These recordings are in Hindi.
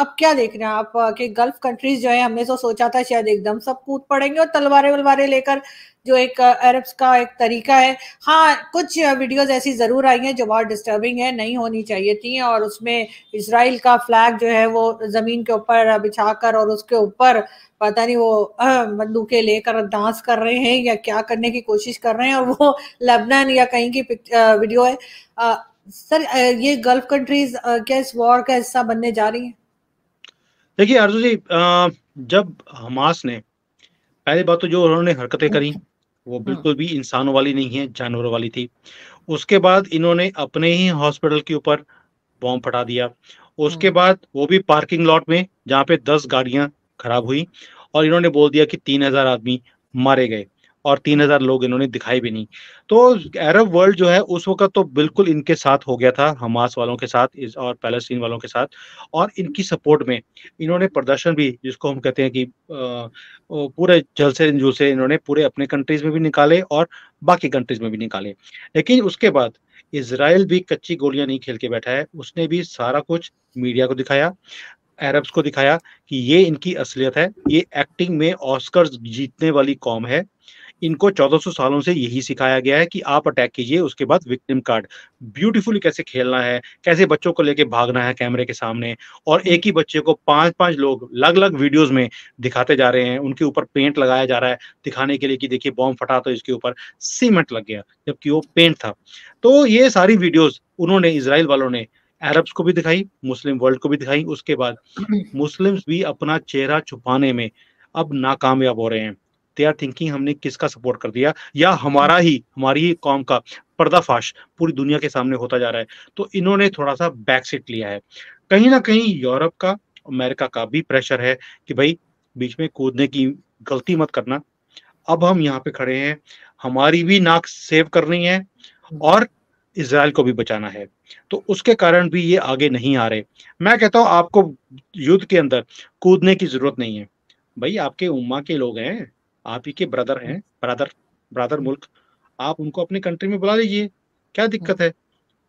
अब क्या देख रहे हैं आप कि गल्फ कंट्रीज जो है हमने तो सोचा था शायद एकदम सब कूद पड़ेंगे और तलवारें वलवारें लेकर जो एक अरब्स का एक तरीका है हाँ कुछ वीडियोस ऐसी ज़रूर आई हैं जो बहुत डिस्टर्बिंग है नहीं होनी चाहिए थी और उसमें इसराइल का फ्लैग जो है वो ज़मीन के ऊपर बिछा कर और उसके ऊपर पता नहीं वो बंदूकें लेकर डांस कर रहे हैं या क्या करने की कोशिश कर रहे हैं और वो लेबनान या कहीं की वीडियो है सर ये गल्फ कंट्रीज क्या इस वॉर का हिस्सा बनने जा रही है देखिए आरजू जी जब हमास ने पहली बात तो जो उन्होंने हरकतें करी वो हाँ। बिल्कुल भी इंसानों वाली नहीं है जानवरों वाली थी उसके बाद इन्होंने अपने ही हॉस्पिटल के ऊपर बॉम्ब फटा दिया उसके हाँ। बाद वो भी पार्किंग लॉट में जहाँ पे दस गाड़ियां खराब हुई और इन्होंने बोल दिया कि तीन हजार आदमी मारे गए और तीन हजार लोग इन्होंने दिखाई भी नहीं तो अरब वर्ल्ड जो है उस वक्त तो बिल्कुल इनके साथ हो गया था हमास वालों के साथ इस और पैलेस्टीन वालों के साथ और इनकी सपोर्ट में इन्होंने प्रदर्शन भी जिसको हम कहते हैं कि पूरे जलसे जुलसे इन्होंने पूरे अपने कंट्रीज में भी निकाले और बाकी कंट्रीज में भी निकाले लेकिन उसके बाद इसराइल भी कच्ची गोलियां नहीं खेल के बैठा है उसने भी सारा कुछ मीडिया को दिखाया अरब्स को दिखाया कि ये इनकी असलियत है ये एक्टिंग में ऑस्कर जीतने वाली कौम है इनको 1400 सालों से यही सिखाया गया है कि आप अटैक कीजिए उसके बाद विक्टिम कार्ड ब्यूटीफुली कैसे खेलना है कैसे बच्चों को लेके भागना है कैमरे के सामने और हम्म। एक ही बच्चे को पांच पांच लोग अलग अलग वीडियोज में दिखाते जा रहे हैं उनके ऊपर पेंट लगाया जा रहा है दिखाने के लिए कि देखिए बॉम्ब फटा तो इसके ऊपर सीमेंट लग गया जबकि वो पेंट था तो ये सारी वीडियोज उन्होंने इसराइल वालों ने अरब्स को भी दिखाई मुस्लिम वर्ल्ड को भी दिखाई उसके बाद मुस्लिम्स हम्म। भी अपना चेहरा छुपाने में अब नाकामयाब हो रहे हैं दे आर थिंकिंग हमने किसका सपोर्ट कर दिया या हमारा ही हमारी ही कौम का पर्दाफाश पूरी दुनिया के सामने होता जा रहा है तो इन्होंने थोड़ा सा बैक सीट लिया है कहीं ना कहीं यूरोप का अमेरिका का भी प्रेशर है कि भाई बीच में कूदने की गलती मत करना अब हम यहाँ पे खड़े हैं हमारी भी नाक सेव करनी है और इसराइल को भी बचाना है तो उसके कारण भी ये आगे नहीं आ रहे मैं कहता हूँ आपको युद्ध के अंदर कूदने की जरूरत नहीं है भाई आपके उम्मा के लोग हैं आप ही के ब्रदर हैं ब्रदर ब्रदर मुल्क आप उनको अपनी कंट्री में बुला लीजिए क्या दिक्कत है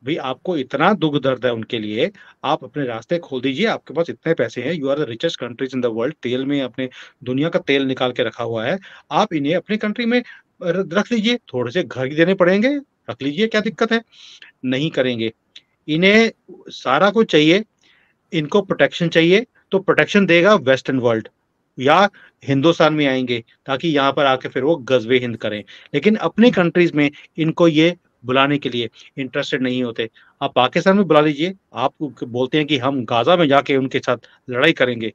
भाई आपको इतना दुख दर्द है उनके लिए आप अपने रास्ते खोल दीजिए आपके पास इतने पैसे हैं you are the richest countries in the world तेल में अपने दुनिया का तेल निकाल के रखा हुआ है आप इन्हें अपनी कंट्री में रख लीजिए थोड़े से घर ही देने पड़ेंगे रख लीजिए क्या दिक्कत है नहीं करेंगे इन्हें सारा कुछ चाहिए इनको प्रोटेक्शन चाहिए तो प्रोटेक्शन देगा वेस्टर्न वर्ल्ड या हिंदुस्तान में आएंगे ताकि यहाँ पर आके फिर वो गजबे हिंद करें लेकिन अपनी कंट्रीज में इनको ये बुलाने के लिए इंटरेस्टेड नहीं होते आप पाकिस्तान में बुला लीजिए आप बोलते हैं कि हम गाजा में जाके उनके साथ लड़ाई करेंगे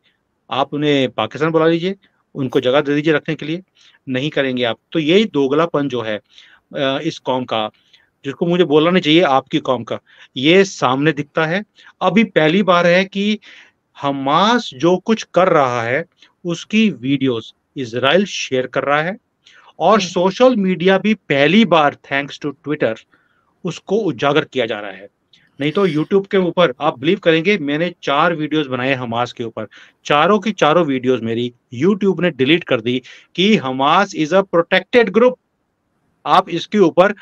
आप उन्हें पाकिस्तान बुला लीजिए उनको जगह दे दीजिए रखने के लिए नहीं करेंगे आप तो यही दोगलापन जो है इस कौम का जिसको मुझे बोलना नहीं चाहिए आपकी कौम का ये सामने दिखता है अभी पहली बार है कि हमास जो कुछ कर रहा है उसकी वीडियोस इसराइल शेयर कर रहा है और हम्म। सोशल मीडिया भी पहली बार थैंक्स टू ट्विटर उसको उजागर किया जा रहा है नहीं तो यूट्यूब के ऊपर आप बिलीव करेंगे मैंने चार वीडियोस बनाए हमास के ऊपर चारों की चारों वीडियोस मेरी यूट्यूब ने डिलीट कर दी कि Hamas is a protected group आप इसके ऊपर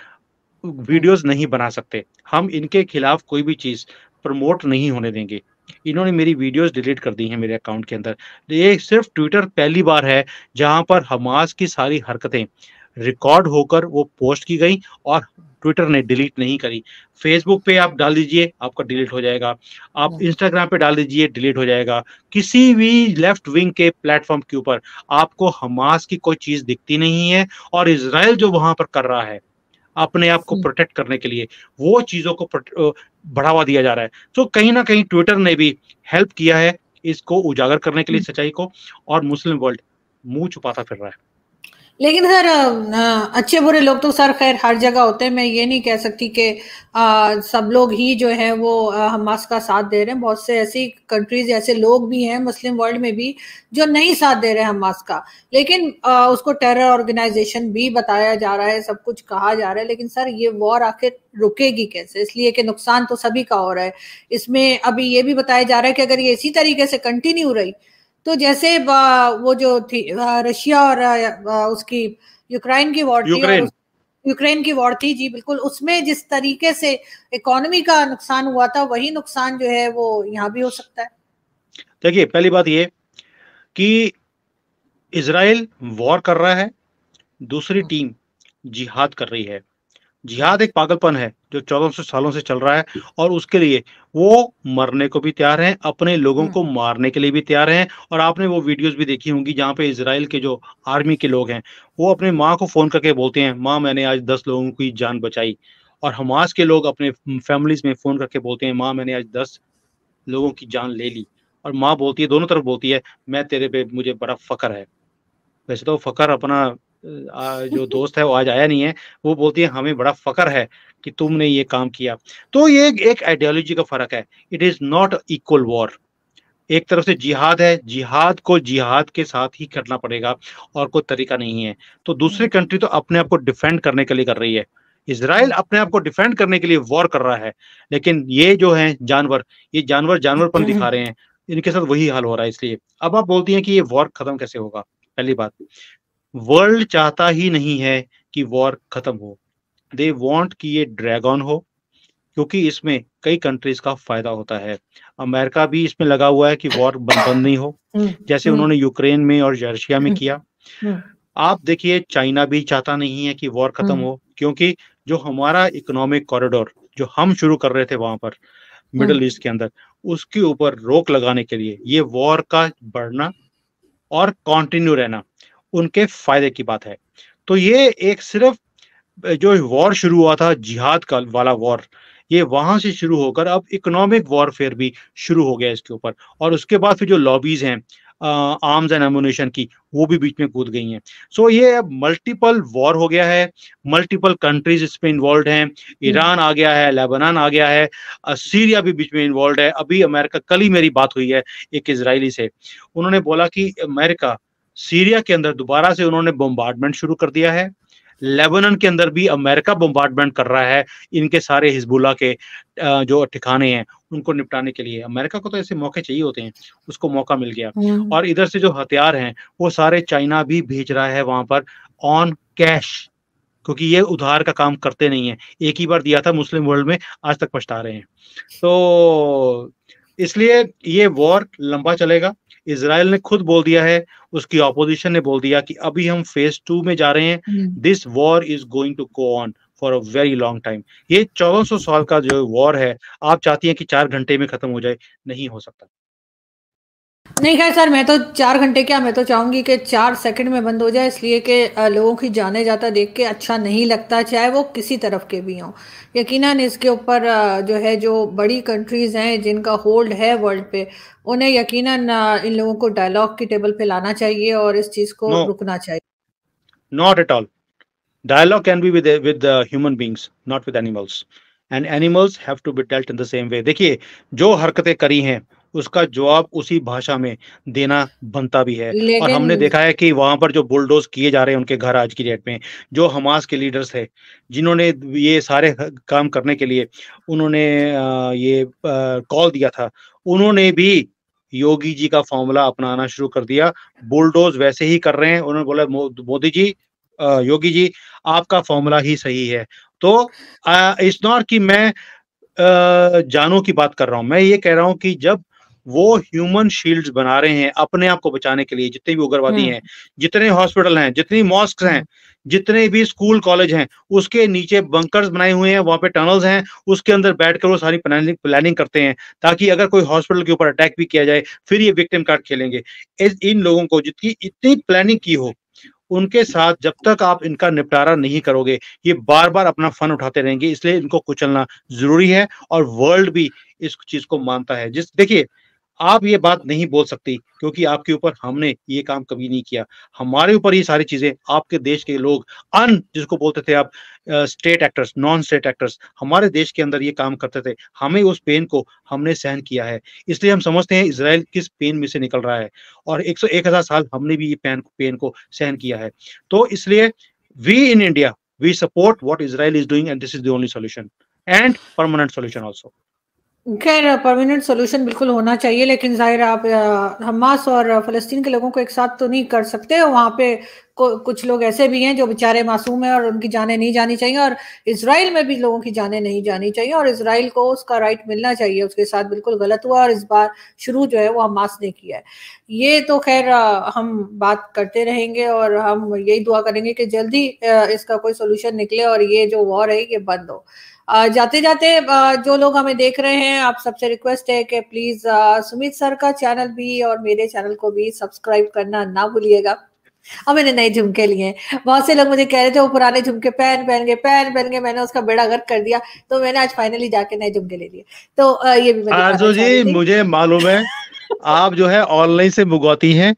वीडियोस नहीं बना सकते हम इनके खिलाफ कोई भी चीज प्रमोट नहीं होने देंगे इन्होंने मेरी वीडियोस डिलीट कर दी हैं मेरे अकाउंट के अंदर ये सिर्फ ट्विटर पहली बार है जहां पर हमास की सारी हरकतें रिकॉर्ड होकर वो पोस्ट की गई और ट्विटर ने डिलीट नहीं करी फेसबुक पे आप डाल दीजिए आपका डिलीट हो जाएगा आप इंस्टाग्राम हाँ। पे डाल दीजिए डिलीट हो जाएगा किसी भी लेफ्ट विंग के प्लेटफॉर्म के ऊपर आपको हमास की कोई चीज दिखती नहीं है और इसराइल जो वहां पर कर रहा है अपने आप को प्रोटेक्ट हम्म। करने के लिए वो चीज़ों को बढ़ावा दिया जा रहा है तो कहीं ना कहीं ट्विटर ने भी हेल्प किया है इसको उजागर करने के लिए हम्म। सच्चाई को और मुस्लिम वर्ल्ड मुंह छुपाता फिर रहा है लेकिन सर अच्छे बुरे लोग तो सर खैर हर जगह होते हैं मैं ये नहीं कह सकती कि सब लोग ही जो है वो हमास का साथ दे रहे हैं बहुत से ऐसी कंट्रीज ऐसे लोग भी हैं मुस्लिम वर्ल्ड में भी जो नहीं साथ दे रहे हैं हमास का लेकिन आ, उसको टेरर ऑर्गेनाइजेशन भी बताया जा रहा है सब कुछ कहा जा रहा है लेकिन सर ये वॉर आखिर रुकेगी कैसे इसलिए कि नुकसान तो सभी का हो रहा है इसमें अभी ये भी बताया जा रहा है कि अगर ये इसी तरीके से कंटिन्यू रही तो जैसे वो जो थी रशिया और उसकी यूक्रेन की वॉर थी यूक्रेन की वॉर थी जी बिल्कुल उसमें जिस तरीके से इकोनॉमी का नुकसान हुआ था वही नुकसान जो है वो यहाँ भी हो सकता है देखिए पहली बात ये कि इसराइल वॉर कर रहा है दूसरी हाँ। टीम जिहाद कर रही है जिहाद एक पागलपन है जो चौदह सौ सालों से चल रहा है और उसके लिए वो मरने को भी तैयार हैं अपने लोगों हम्म। को मारने के लिए भी तैयार हैं और आपने वो वीडियोस भी देखी होंगी जहाँ पे इसराइल के जो आर्मी के लोग हैं वो अपने माँ को फ़ोन करके बोलते हैं माँ मैंने आज दस लोगों की जान बचाई और हमास के लोग अपने फैमिलीज में फ़ोन करके बोलते हैं माँ मैंने आज दस लोगों की जान ले ली और माँ बोलती है दोनों तरफ बोलती है मैं तेरे पे मुझे बड़ा फ़ख्र है वैसे तो फखर अपना जो दोस्त है वो आज आया नहीं है वो बोलती है हमें बड़ा फकर है कि तुमने ये काम किया तो ये एक आइडियोलॉजी का फर्क है it is not equal war एक तरफ से जिहाद है जिहाद को जिहाद के साथ ही करना पड़ेगा और कोई तरीका नहीं है तो दूसरी कंट्री तो अपने आप को डिफेंड करने के लिए कर रही है इसराइल अपने आप को डिफेंड करने के लिए वॉर कर रहा है लेकिन ये जो है जानवर ये जानवर जानवरपन हम्म। दिखा रहे हैं इनके साथ वही हाल हो रहा है इसलिए अब आप बोलती हैं कि ये वॉर खत्म कैसे होगा पहली बात वर्ल्ड चाहता ही नहीं है कि वॉर खत्म हो दे वांट कि ये ड्रैगन हो क्योंकि इसमें कई कंट्रीज का फायदा होता है अमेरिका भी इसमें लगा हुआ है कि वॉर बंद नहीं हो हम्म, जैसे हम्म। उन्होंने यूक्रेन में और जर्शिया में हम्म, किया आप देखिए चाइना भी चाहता नहीं है कि वॉर खत्म हो क्योंकि जो हमारा इकोनॉमिक कॉरिडोर जो हम शुरू कर रहे थे वहां पर मिडल ईस्ट के अंदर उसके ऊपर रोक लगाने के लिए ये वॉर का बढ़ना और कंटिन्यू रहना उनके फायदे की बात है तो ये एक सिर्फ जो वॉर शुरू हुआ था जिहाद का वाला वॉर ये वहां से शुरू होकर अब इकोनॉमिक वॉरफेयर भी शुरू हो गया इसके ऊपर और उसके बाद फिर जो लॉबीज हैं आर्म्स एंड एमुनेशन की वो भी बीच में कूद गई हैं सो ये अब मल्टीपल वॉर हो गया है मल्टीपल कंट्रीज इसमें इन्वॉल्व हैं हम्म। ईरान आ गया है लेबनान आ गया है सीरिया भी बीच में इन्वॉल्व है अभी अमेरिका कल ही मेरी बात हुई है एक इसराइली से उन्होंने बोला कि अमेरिका सीरिया के अंदर दोबारा से उन्होंने बम्बार्डमेंट शुरू कर दिया है लेबनन के अंदर भी अमेरिका बम्बार्डमेंट कर रहा है इनके सारे हिजबुल्ला के जो ठिकाने हैं उनको निपटाने के लिए अमेरिका को तो ऐसे मौके चाहिए होते हैं उसको मौका मिल गया हम्म। और इधर से जो हथियार हैं वो सारे चाइना भी भेज रहा है वहां पर ऑन कैश क्योंकि ये उधार का काम करते नहीं है एक ही बार दिया था मुस्लिम वर्ल्ड में आज तक पछता रहे हैं तो इसलिए ये वॉर लंबा चलेगा इसराइल ने खुद बोल दिया है उसकी ऑपोजिशन ने बोल दिया कि अभी हम फेज टू में जा रहे हैं this war is going to go on for a very long time ये चौदह सौ साल का जो वॉर है आप चाहती हैं कि चार घंटे में खत्म हो जाए नहीं हो सकता नहीं खैर सर मैं तो चार घंटे क्या मैं तो चाहूंगी कि चार सेकंड में बंद हो जाए इसलिए कि लोगों की जाने जाता देख के अच्छा नहीं लगता चाहे वो किसी तरफ के भी हों यकीनन इसके ऊपर जो है जो बड़ी कंट्रीज़ हैं जिनका होल्ड है वर्ल्ड पे उन्हें यकीनन इन लोगों को डायलॉग की टेबल पे लाना चाहिए और इस चीज़ को no, रुकना चाहिए not at all dialogue can be with human beings not with animals and animals have to be dealt in the same way देखिए जो हरकतें करी हैं उसका जवाब उसी भाषा में देना बनता भी है और हमने देखा है कि वहां पर जो बुलडोज किए जा रहे हैं उनके घर आज की डेट में जो हमास के लीडर्स है जिन्होंने ये सारे काम करने के लिए उन्होंने ये कॉल दिया था उन्होंने भी योगी जी का फॉर्मूला अपनाना शुरू कर दिया बुलडोज वैसे ही कर रहे हैं उन्होंने बोला मोदी जी योगी जी आपका फॉर्मूला ही सही है तो इस दौर की मैं जानों की बात कर रहा हूं मैं ये कह रहा हूं कि जब वो ह्यूमन शील्ड्स बना रहे हैं अपने आप को बचाने के लिए जितने भी उग्रवादी हम्म। हैं जितने हॉस्पिटल हैं जितनी मॉस्क हैं जितने भी स्कूल कॉलेज हैं उसके नीचे बंकर्स बनाए हुए हैं वहां पे टनल्स हैं उसके अंदर बैठकर वो सारी प्लानिंग प्लानिंग करते हैं ताकि अगर कोई हॉस्पिटल के ऊपर अटैक भी किया जाए फिर ये विक्टिम कार्ड खेलेंगे इन लोगों को जितनी इतनी प्लानिंग की हो उनके साथ जब तक आप इनका निपटारा नहीं करोगे ये बार बार अपना फन उठाते रहेंगे इसलिए इनको कुचलना जरूरी है और वर्ल्ड भी इस चीज को मानता है जिस देखिए आप ये बात नहीं बोल सकती क्योंकि आपके ऊपर हमने ये काम कभी नहीं किया हमारे ऊपर ये सारी चीजें आपके देश के लोग अन जिसको बोलते थे आप state actors non state actors हमारे देश के अंदर ये काम करते थे हमें उस पेन को हमने सहन किया है इसलिए हम समझते हैं इसराइल किस पेन में से निकल रहा है और एक सौ एक हजार साल हमने भी ये पेन पेन को सहन किया है तो इसलिए we in India we support what Israel is doing and this is the only solution and permanent solution also खैर परमानेंट सोल्यूशन बिल्कुल होना चाहिए लेकिन जाहिर आप हमास और फलस्तीन के लोगों को एक साथ तो नहीं कर सकते वहाँ पे कुछ लोग ऐसे भी हैं जो बेचारे मासूम हैं और उनकी जाने नहीं जानी चाहिए और इसराइल में भी लोगों की जाने नहीं जानी चाहिए और इसराइल को उसका राइट मिलना चाहिए उसके साथ बिल्कुल गलत हुआ और इस बार शुरू जो है वो हमास ने किया है ये तो खैर हम बात करते रहेंगे और हम यही दुआ करेंगे कि जल्दी इसका कोई सोल्यूशन निकले और ये जो वॉर है ये बंद हो जाते जाते जो लोग हमें देख रहे हैं आप सबसे रिक्वेस्ट है कि प्लीज सुमित सर का चैनल भी और मेरे चैनल को भी सब्सक्राइब करना ना भूलिएगा अब मैंने नए झुमके लिए बहुत से लोग मुझे कह रहे थे वो पुराने झुमके पहन पहन गए पहन पहन गए मैंने उसका बेड़ा गर्क कर दिया तो मैंने आज फाइनली जाके नए झुमके ले लिए तो ये भी आरजू जी मुझे मालूम है आप जो है ऑनलाइन से मुगवाती हैं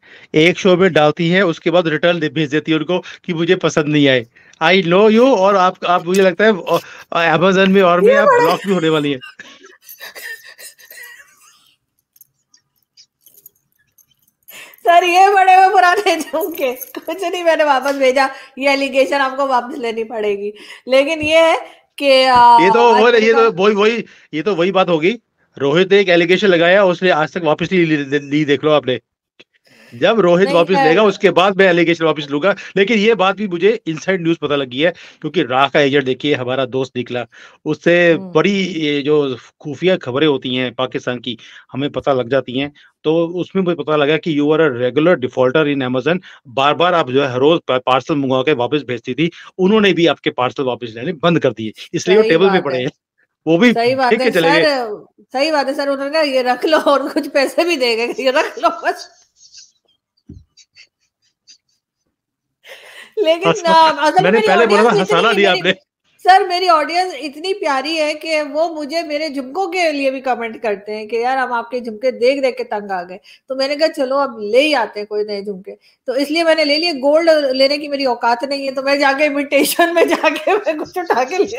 एक शो में डालती हैं उसके बाद रिटर्न भेज देती है उनको कि मुझे पसंद नहीं आए आई नो यू और आप आप मुझे लगता है अमेजन में और में आप ब्लॉक भी होने वाली है सर ये बड़े में पुराने झुमके कुछ नहीं मैंने वापस भेजा ये एलिगेशन आपको वापस लेनी पड़ेगी लेकिन ये है कि ये तो वो ये तो वही वही ये तो वही बात होगी रोहित ने एक एलिगेशन लगाया उसने आज तक वापस नहीं ली देख लो आपने जब रोहित वापस लेगा उसके बाद मैं एलिगेशन वापस लूंगा लेकिन ये बात भी मुझे इनसाइड न्यूज पता लगी है क्योंकि राह का एजेंट देखिए हमारा दोस्त निकला उससे हम्म। बड़ी ये जो खुफिया खबरें होती हैं पाकिस्तान की हमें पता लग जाती हैं तो उसमें मुझे पता लगा कि you are a regular defaulter in Amazon बार बार आप जो है हर रोज पार्सल मंगवा के वापस भेजती थी उन्होंने भी आपके पार्सल वापस लेने बंद कर दिए इसलिए वो टेबल पे पड़े हैं वो भी सही बात है सर सही बात है सर उन्होंने ये रख लो और कुछ पैसे भी देंगे ये रख लो बस लेकिन हाँ, अगर मैंने पहले बोला दिया आपने सर मेरी ऑडियंस इतनी प्यारी है कि वो मुझे मेरे झुमकों के लिए भी कमेंट करते हैं कि यार हम आपके झुमके देख देख के तंग आ गए तो मैंने कहा चलो अब ले ही आते हैं कोई नए झुमके तो इसलिए मैंने ले लिए गोल्ड लेने की मेरी औकात नहीं है तो मैं जाके इमिटेशन में जाके मैं कुछ उठा के ले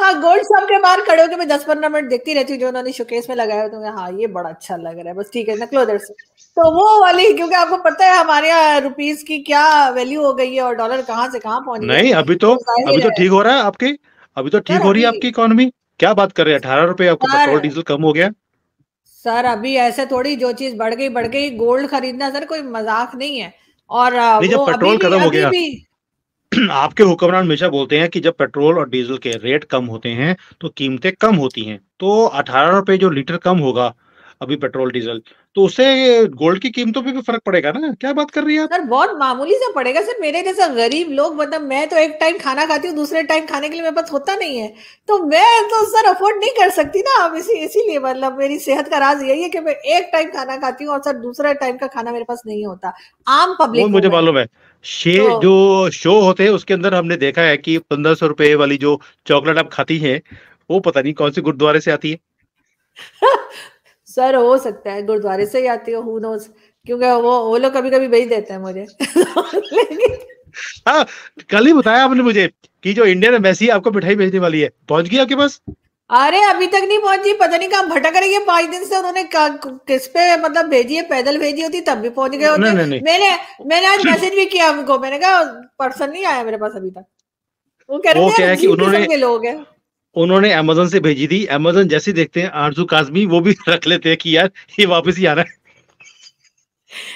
हाँ गोल्ड सबके के बाहर खड़े होकर मैं दस पंद्रह मिनट देखती रहती हूँ जो उन्होंने शोकेस में लगाया तो हाँ ये बड़ा अच्छा लग रहा है बस ठीक है नकलो उधर से तो वो वाली क्योंकि आपको पता है हमारे यहाँ रुपीज की क्या वैल्यू हो गई है और डॉलर कहाँ से कहाँ पहुंच नहीं अभी तो, तो अभी तो ठीक हो रहा है आपकी अभी तो ठीक हो रही है आपकी इकोनॉमी क्या बात कर रहे हैं अठारह रुपए आपको पेट्रोल डीजल कम हो गया सर अभी ऐसे थोड़ी जो चीज बढ़ गई बढ़ गई गोल्ड खरीदना सर कोई मजाक नहीं है और नहीं, जब पेट्रोल खत्म हो गया आपके हुक्मरान हमेशा बोलते हैं कि जब पेट्रोल और डीजल के रेट कम होते हैं तो कीमतें कम होती हैं तो अठारह रुपए जो लीटर कम होगा अभी पेट्रोल डीजल तो उससे गोल्ड की कीमतों पे भी फर्क पड़ेगा ना क्या बात कर रही है सर बहुत मामूली सा पड़ेगा सर मेरे जैसा गरीब लोग मतलब मैं तो एक टाइम खाना खाती हूँ दूसरे टाइम खाने के लिए मेरे पास होता नहीं है तो मैं तो सर अफोर्ड नहीं कर सकती ना अब इसी इसीलिए मतलब मेरी सेहत का राज यही है कि मैं एक टाइम खाना खाती हूँ और सर दूसरा टाइम का खाना मेरे पास नहीं होता आम पब्लिक मुझे मालूम है शे तो, जो शो होते हैं उसके अंदर हमने देखा है कि पंद्रह सौ रुपए वाली जो चॉकलेट आप खाती हैं वो पता नहीं कौन से गुरुद्वारे से आती है सर हो सकता है गुरुद्वारे से ही आती हो हु नोज क्योंकि वो वो लोग कभी कभी भेज देते हैं मुझे हाँ, कल ही बताया आपने मुझे कि जो इंडियन एम्बेसी आपको मिठाई भेजने वाली है पहुंच गई आपके पास अरे अभी तक नहीं पहुंची पता नहीं कहाँ भटक रही है पांच दिन से उन्होंने किस पे मतलब भेजी है पैदल भेजी होती तब भी पहुंच गए होते मैंने मैंने आज मैसेज भी किया उनको मैंने कहा पर्सन नहीं आया मेरे पास अभी तक वो कह रहे हैं कि उन्होंने लोग हैं उन्होंने अमेजोन से भेजी थी अमेजोन जैसे देखते हैं आरजू काजमी वो भी रख लेते हैं कि यार ये वापस ही आ रहा है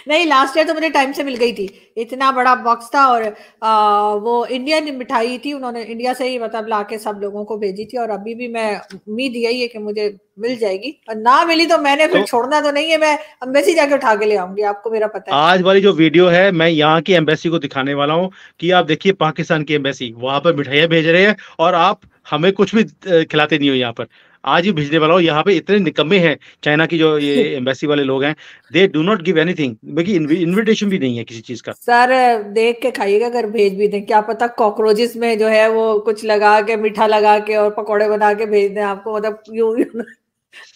नहीं लास्ट ईयर तो मुझे टाइम से मिल गई थी इतना बड़ा बॉक्स था और आ, वो इंडियन मिठाई थी उन्होंने इंडिया से ही मतलब ला के सब लोगों को भेजी थी और अभी भी मैं उम्मीद यही है कि मुझे मिल जाएगी और ना मिली तो मैंने फिर तो, छोड़ना तो नहीं है मैं अम्बेसी जाके उठा के ले आऊंगी आपको मेरा पता है आज वाली जो वीडियो है मैं यहाँ की एम्बेसी को दिखाने वाला हूँ की आप देखिए पाकिस्तान की एम्बेसी वहां पर मिठाइया भेज रहे हैं और आप हमें कुछ भी खिलाते नहीं हो यहाँ पर आज ही भेजने वाला हो यहाँ पे इतने निकम्मे हैं चाइना की जो ये एम्बेसी वाले लोग हैं they do not give anything बल्कि इनविटेशन भी नहीं है किसी चीज का सर देख के खाइएगा अगर भेज भी दें क्या पता कॉकरोचेस में जो है वो कुछ लगा के मीठा लगा के और पकौड़े बना के भेज दें आपको मतलब यू, यू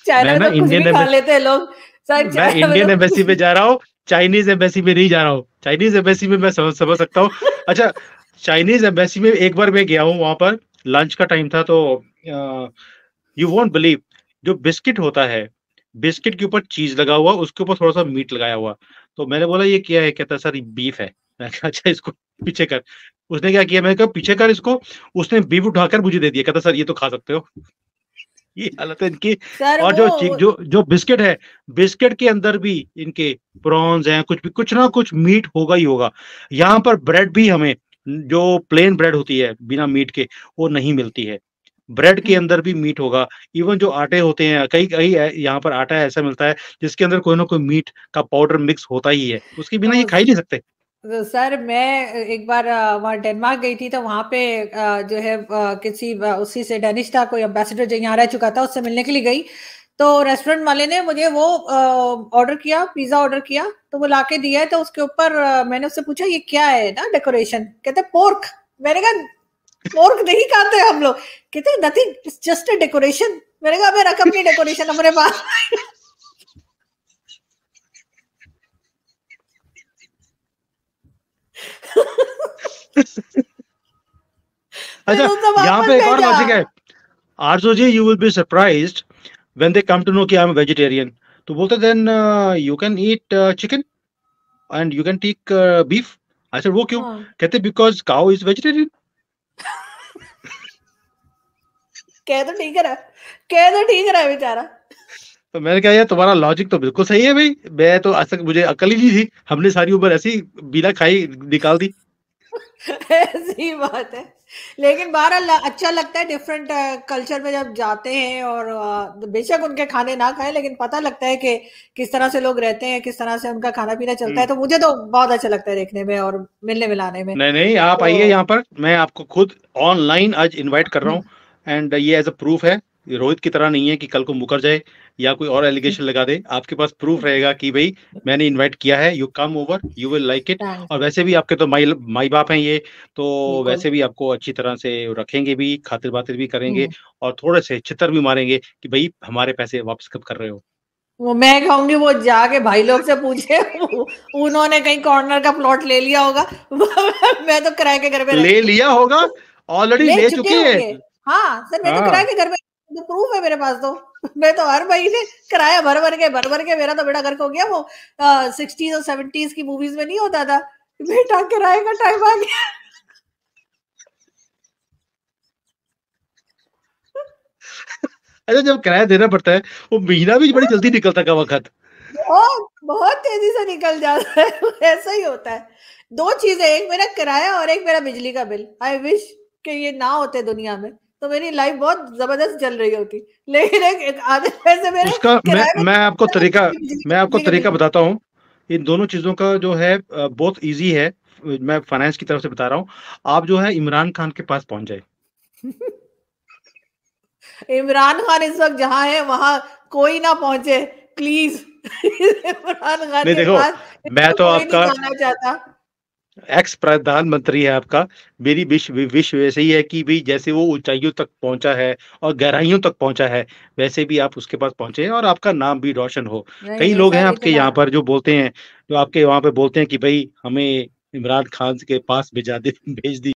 चाइना इंडियन तो कुछ भी खा लेते हैं लोग सर मैं इंडियन एम्बेसी तो- पे जा रहा हूँ चाइनीज एम्बेसी में नहीं जा रहा हूँ चाइनीज एम्बेसी में मैं समझ समझ सकता हूँ अच्छा चाइनीज एम्बेसी में एक बार मैं गया हूँ वहां पर लंच का टाइम था तो यू वॉन्ट बिलीव जो बिस्किट होता है बिस्किट के ऊपर चीज लगा हुआ उसके ऊपर थोड़ा सा मीट लगाया हुआ तो मैंने बोला ये क्या है कहता सर बीफ है अच्छा इसको पीछे कर उसने क्या किया मैंने कहा पीछे कर इसको उसने बीफ उठाकर मुझे दे दिया कहता सर ये तो खा सकते हो ये हालत है इनकी और जो जो जो बिस्किट है बिस्किट के अंदर भी इनके प्रॉन्स हैं कुछ भी कुछ ना कुछ मीट होगा ही होगा यहाँ पर ब्रेड भी हमें जो प्लेन ब्रेड होती है बिना मीट के वो नहीं मिलती है ब्रेड के हम्म। अंदर भी मीट होगा इवन जो आटे होते हैं कई कई यहाँ पर आटा ऐसा मिलता है जिसके अंदर कोई ना कोई मीट का पाउडर मिक्स होता ही है उसके बिना ये तो खा ही नहीं सकते तो सर मैं एक बार वहाँ डेनमार्क गई थी तो वहाँ पे जो है किसी उसी से डेनिश था कोई एम्बेसडर जो यहाँ रह चुका था उससे मिलने के लिए गई तो रेस्टोरेंट वाले ने मुझे वो ऑर्डर किया पिज्जा ऑर्डर किया तो वो लाके दिया है तो उसके ऊपर मैंने उससे पूछा ये क्या है ना डेकोरेशन कहते पोर्क मैंने कहा पोर्क नहीं खाते हम लोग कहते nothing it's just a decoration मैंने कहा मैं रख नहीं डेकोरेशन हमारे पास अच्छा यहाँ पे एक और लॉजिक है जी you will be surprised when they come to know कि आई एम वेजिटेरियन तो बोलते then you can eat chicken and you can take beef I said वो क्यों हाँ। कहते बिकॉज काउ इज वेजिटेरियन कह तो ठीक रहा कह तो ठीक रहा बेचारा तो मैंने कहा यार तुम्हारा लॉजिक तो बिल्कुल सही है भाई मैं तो आज तक मुझे अकल ही नहीं थी हमने सारी उम्र ऐसी बिना खाई निकाल दी ऐसी बात है लेकिन बाहर अच्छा लगता है डिफरेंट कल्चर में जब जाते हैं और बेशक उनके खाने ना खाए लेकिन पता लगता है कि किस तरह से लोग रहते हैं किस तरह से उनका खाना पीना चलता है हम्म। तो मुझे तो बहुत अच्छा लगता है देखने में और मिलने मिलाने में नहीं नहीं आप तो... आइए यहाँ पर मैं आपको खुद ऑनलाइन आज इन्वाइट कर रहा हूँ एंड ये एज अ प्रूफ है रोहित की तरह नहीं है कि कल को मुकर जाए या कोई और एलिगेशन हम्म। लगा दे आपके पास प्रूफ रहेगा कि भाई मैंने इनवाइट किया है you come over you will like it और वैसे भी आपके तो माई माई बाप हैं ये तो वैसे भी आपको अच्छी तरह से रखेंगे भी खातिर बातिर भी करेंगे हम्म। और थोड़े से छितर भी मारेंगे कि भाई हमारे पैसे वापस कब कर रहे हो वो मैं कहूंगी वो जाके भाई लोग से पूछे उन्होंने कहीं कॉर्नर का प्लॉट ले लिया होगा मैं तो किराए के घर पे ले लिया होगा ऑलरेडी ले, ले चुके हैं हाँ सर मैं तो हाँ। किराए के घर में तो प्रूफ है मेरे पास तो मैं तो हर महीने किराया भर भर के भर भर के मेरा तो बेटा घर को गया वो सिक्सटीज और सेवेंटीज की मूवीज में नहीं होता था बेटा किराए का टाइम आ गया अच्छा जब किराया देना पड़ता है वो महीना भी बड़ी जल्दी निकलता का वक्त बहुत बहुत तेजी से निकल जाता है ऐसा ही होता है दो चीजें एक मेरा किराया और एक मेरा बिजली का बिल आई विश कि ये ना होते दुनिया में तो मेरी लाइफ बहुत जबरदस्त चल रही होती लेकिन एक आदत ऐसे मेरे उसका मैं मैं आपको तरीका मैं आपको तरीका बताता हूँ इन दोनों चीजों का जो है बहुत इजी है मैं फाइनेंस की तरफ से बता रहा हूँ आप जो है इमरान खान के पास पहुंच जाए इमरान खान इस वक्त जहाँ है वहां कोई ना पहुंचे प्लीज इमरान खान के देखो मैं तो आपका एक्स प्रधानमंत्री है आपका मेरी विश विश वैसे ही है कि भी जैसे वो ऊंचाइयों तक पहुंचा है और गहराइयों तक पहुंचा है वैसे भी आप उसके पास पहुंचे और आपका नाम भी रोशन हो कई लोग हैं आपके तो यहाँ पर जो बोलते हैं जो आपके वहां पे बोलते हैं कि भाई हमें इमरान खान के पास भेजा दे भेज दी